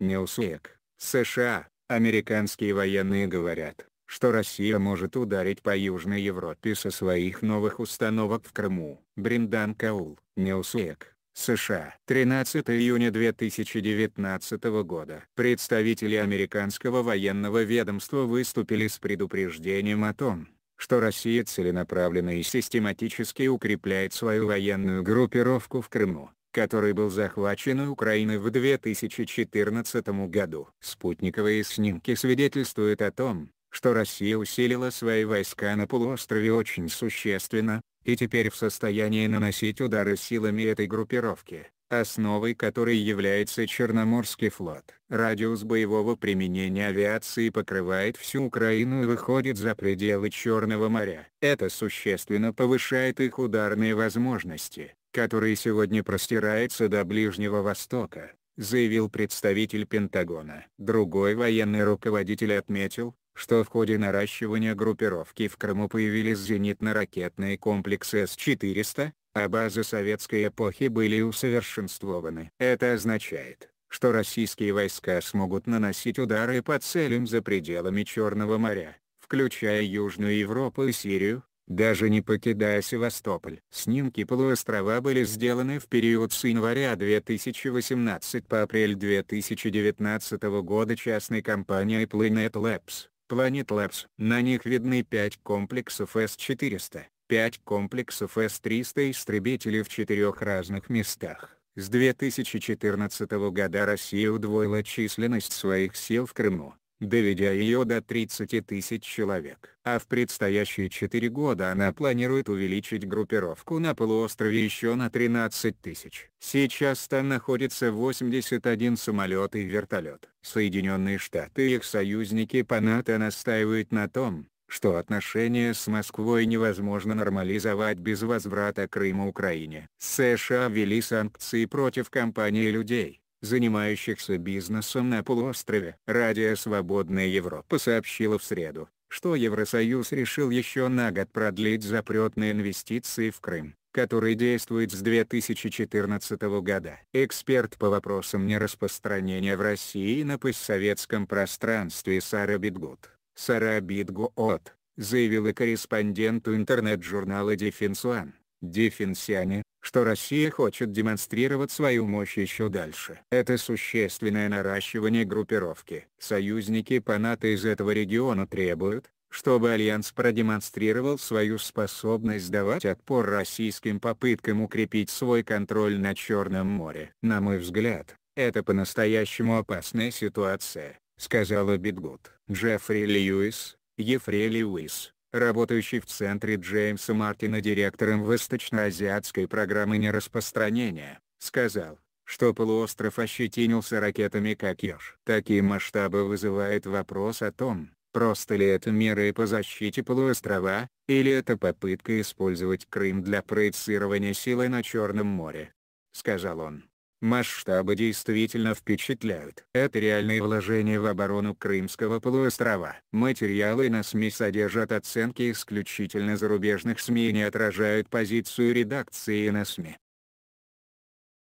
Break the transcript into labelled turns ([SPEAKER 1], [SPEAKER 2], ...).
[SPEAKER 1] Ньюсуик, США, американские военные говорят, что Россия может ударить по Южной Европе со своих новых установок в Крыму. Бриндан Каул, Ньюсуик, США. 13 июня 2019 года. Представители американского военного ведомства выступили с предупреждением о том, что Россия целенаправленно и систематически укрепляет свою военную группировку в Крыму который был захвачен Украиной в 2014 году. Спутниковые снимки свидетельствуют о том, что Россия усилила свои войска на полуострове очень существенно, и теперь в состоянии наносить удары силами этой группировки, основой которой является Черноморский флот. Радиус боевого применения авиации покрывает всю Украину и выходит за пределы Черного моря. Это существенно повышает их ударные возможности, который сегодня простирается до Ближнего Востока, заявил представитель Пентагона. Другой военный руководитель отметил, что в ходе наращивания группировки в Крыму появились зенитно-ракетные комплексы С-400, а базы советской эпохи были усовершенствованы. Это означает, что российские войска смогут наносить удары по целям за пределами Черного моря, включая Южную Европу и Сирию, даже не покидая Севастополь. Снимки полуострова были сделаны в период с января 2018 по апрель 2019 года частной компанией Planet Labs. Planet Labs. На них видны 5 комплексов С-400, 5 комплексов С-300 истребителей в четырех разных местах. С 2014 года Россия удвоила численность своих сил в Крыму доведя ее до 30 тысяч человек. А в предстоящие 4 года она планирует увеличить группировку на полуострове еще на 13 тысяч. Сейчас там находится 81 самолет и вертолет. Соединенные Штаты и их союзники по НАТО настаивают на том, что отношения с Москвой невозможно нормализовать без возврата Крыма Украине. США ввели санкции против компании людей занимающихся бизнесом на полуострове. Радио «Свободная Европа» сообщила в среду, что Евросоюз решил еще на год продлить запрет на инвестиции в Крым который действует с 2014 года. Эксперт по вопросам нераспространения в России на постсоветском пространстве Сара Битгуд, Сара Битгуот, заявила корреспонденту интернет-журнала Defense Дефенсиане, что Россия хочет демонстрировать свою мощь еще дальше. Это существенное наращивание группировки. Союзники по НАТО из этого региона требуют, чтобы Альянс продемонстрировал свою способность давать отпор российским попыткам укрепить свой контроль на Черном море. На мой взгляд, это по-настоящему опасная ситуация, сказала Битгуд. Джеффри Льюис, Ефрей Льюис, работающий в центре Джеймса Мартина директором восточноазиатской программы нераспространения, сказал, что полуостров ощетинился ракетами как еж. Такие масштабы вызывают вопрос о том, просто ли это меры по защите полуострова, или это попытка использовать Крым для проецирования силы на Черном море. Сказал он масштабы действительно впечатляют. Это реальные вложения в оборону Крымского полуострова. Материалы на СМИ содержат оценки исключительно зарубежных СМИ и не отражают позицию редакции на СМИ.